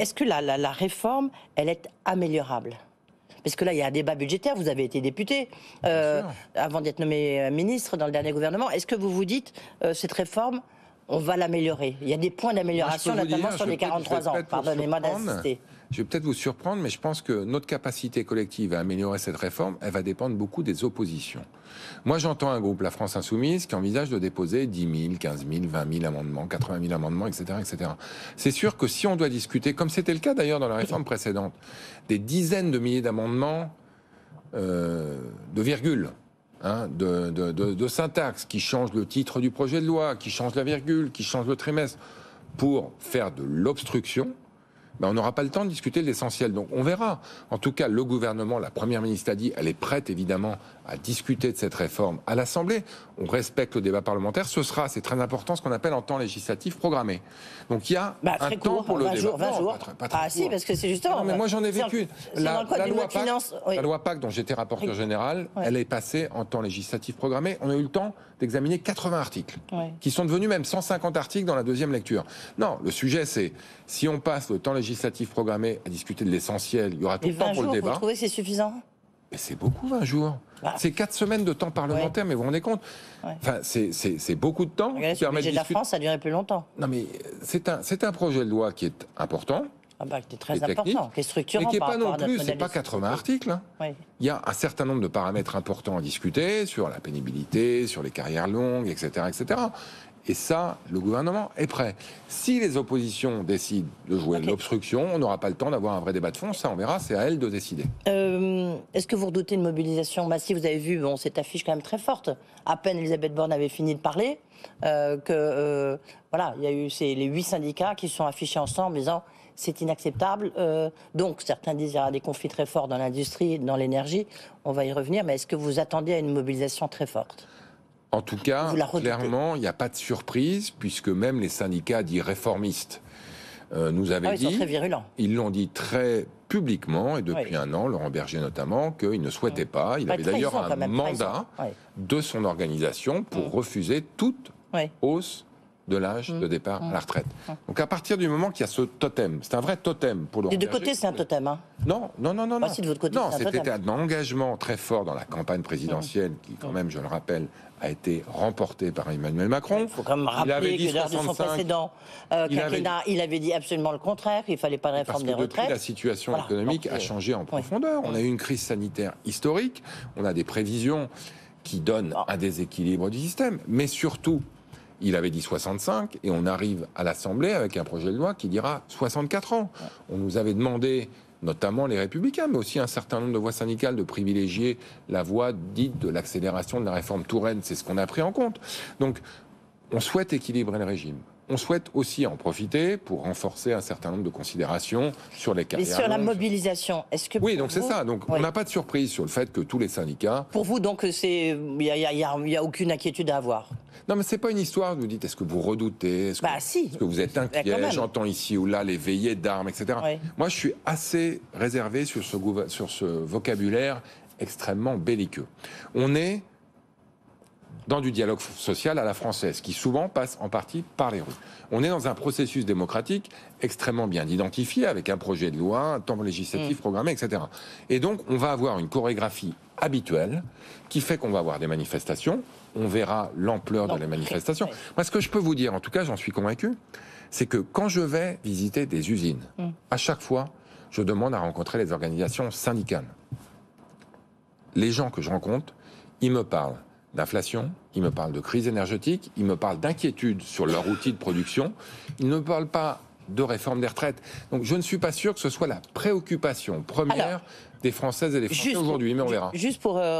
Est-ce que la, la, réforme, elle est améliorable parce que là, il y a un débat budgétaire. Vous avez été député euh, avant d'être nommé euh, ministre dans le dernier gouvernement. Est-ce que vous vous dites euh, cette réforme, on va l'améliorer Il y a des points d'amélioration, notamment sur les 43 ans. Pardonnez-moi d'insister. Je vais peut-être vous surprendre, mais je pense que notre capacité collective à améliorer cette réforme, elle va dépendre beaucoup des oppositions. Moi, j'entends un groupe, la France Insoumise, qui envisage de déposer 10 000, 15 000, 20 000 amendements, 80 000 amendements, etc., C'est sûr que si on doit discuter, comme c'était le cas d'ailleurs dans la réforme précédente, des dizaines de milliers d'amendements euh, de virgule. Hein, de, syntaxe, qui changent le titre du projet de loi, qui changent la virgule, qui changent le trimestre, pour faire de l'obstruction, ben, on n'aura pas le temps de discuter de l'essentiel. Donc on verra. En tout cas, le gouvernement, la première ministre a dit, elle est prête évidemment à discuter de cette réforme à l'Assemblée. On respecte le débat parlementaire. Ce sera, c'est très important, ce qu'on appelle en temps législatif programmé. Donc il y a bah, un temps pour le 20 débat. 20 Pas ah si, parce que c'est justement. Non, mais moi j'en ai vécu. La, loi PAC, la, loi dont j'étais rapporteur général, elle est passée en temps législatif programmé. On a eu le temps d'examiner 80 articles, qui sont devenus même 150 articles dans la deuxième lecture. Non, le sujet c'est si on passe le temps législatif programmé à discuter de l'essentiel. Il y aura tout le temps pour le débat. Vous trouvez c'est suffisant c'est beaucoup 20 jours. Bah. C'est 4 semaines de temps parlementaire, mais vous vous rendez compte enfin, C'est beaucoup de temps. Regardez, de, de la France, ça a duré plus longtemps. Non, mais c'est un, un projet de loi qui est important, ah bah, qui est très important, qui est structurant. Mais qui n'est pas non plus, c'est pas 80 articles. Hein. Il y a un certain nombre de paramètres importants à discuter sur la pénibilité, sur les carrières longues, etc., etc. Et ça, le gouvernement est prêt. Si les oppositions décident de jouer l'obstruction, on n'aura pas le temps d'avoir un vrai débat de fond. Ça, on verra, c'est à elles de décider. Euh, est-ce que vous redoutez une mobilisation massive Vous avez vu, bon, cette affiche quand même très forte. À peine Elisabeth Borne avait fini de parler, euh, que euh, voilà, il y a eu les huit syndicats qui sont affichés ensemble en disant c'est inacceptable. Euh, donc, certains disent qu'il y aura des conflits très forts dans l'industrie, dans l'énergie. On va y revenir. Mais est-ce que vous attendez à une mobilisation très forte En tout cas, clairement, il n'y a pas de surprise, puisque même les syndicats dits réformistes euh, nous avaient ah dit. Ils très Ils l'ont dit très publiquement, et depuis un an, Laurent Berger notamment, qu'il ne souhaitait pas. Il avait d'ailleurs un mandat de son organisation pour refuser toute hausse de l'âge de mm. départ à la mm. retraite. Mm. Donc à partir du moment qu'il y a ce totem, c'est un vrai totem pour le. Des deux côtés, c'est un totem. Hein. Non, non, non, non. c'est de votre côté, c'était un, engagement très fort dans la campagne présidentielle qui, quand même, je le rappelle, a été remporté par Emmanuel Macron. Il faut quand son précédent euh, il avait... dit absolument le contraire, qu'il ne fallait pas de réforme des retraites. la situation économique a euh, changé en profondeur. On a eu une crise sanitaire historique, on a des prévisions qui donnent ah. un déséquilibre du système, mais surtout, il avait dit 65 et on arrive à l'Assemblée avec un projet de loi qui dira 64 ans. On nous avait demandé notamment les républicains, mais aussi un certain nombre de voix syndicales, de privilégier la voie dite de l'accélération de la réforme Touraine. C'est ce qu'on a pris en compte. Donc, on souhaite équilibrer le régime on souhaite aussi en profiter pour renforcer un certain nombre de considérations sur les carrières. Mais sur la mobilisation, est-ce que oui, donc c'est ça. Donc on n'a pas de surprise sur le fait que tous les syndicats. Pour vous, donc c'est il n'y a, aucune inquiétude à avoir. Non, mais c'est pas une histoire. Vous dites, est-ce que vous redoutez Est-ce bah, que, vous êtes bah, inquiet J'entends ici ou là les veillées d'armes, etc. Moi, je suis assez réservé sur ce, sur ce vocabulaire extrêmement belliqueux. On est dans du dialogue social à la française, qui souvent passe en partie par les rues. On est dans un processus démocratique extrêmement bien identifié, avec un projet de loi, un temps législatif mm. programmé, etc. Et donc, on va avoir une chorégraphie habituelle qui fait qu'on va avoir des manifestations, on verra l'ampleur de les manifestations. Moi, ce que je peux vous dire, en tout cas, j'en suis convaincu, c'est que quand je vais visiter des usines, mm. à chaque fois, je demande à rencontrer les organisations syndicales. Les gens que je rencontre, ils me parlent d'inflation, il me parle de crise énergétique, il me parle d'inquiétude sur leur outil de production, il ne me parle pas de réforme des retraites. Donc je ne suis pas sûr que ce soit la préoccupation première des Françaises et des Français aujourd'hui, mais on verra. Juste pour euh,